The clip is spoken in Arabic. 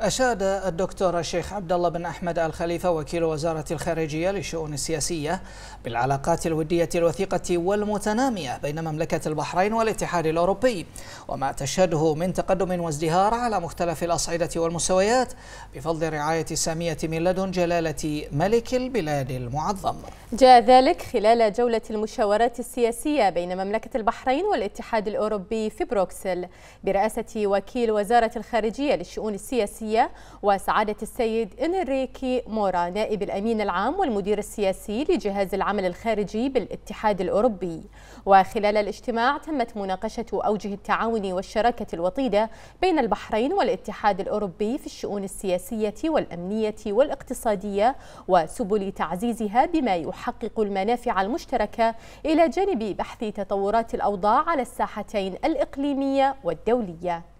أشاد الدكتور الشيخ عبد الله بن أحمد آل خليفة وكيل وزارة الخارجية للشؤون السياسية بالعلاقات الودية الوثيقة والمتنامية بين مملكة البحرين والاتحاد الأوروبي وما تشهده من تقدم وازدهار على مختلف الأصعدة والمستويات بفضل رعاية سامية من لدن جلالة ملك البلاد المعظم جاء ذلك خلال جولة المشاورات السياسية بين مملكة البحرين والاتحاد الأوروبي في بروكسل برئاسة وكيل وزارة الخارجية للشؤون السياسية الشعبية وسعادة السيد إنريكي مورا نائب الأمين العام والمدير السياسي لجهاز العمل الخارجي بالاتحاد الأوروبي وخلال الاجتماع تمت مناقشة أوجه التعاون والشراكة الوطيدة بين البحرين والاتحاد الأوروبي في الشؤون السياسية والأمنية والاقتصادية وسبل تعزيزها بما يحقق المنافع المشتركة إلى جانب بحث تطورات الأوضاع على الساحتين الإقليمية والدولية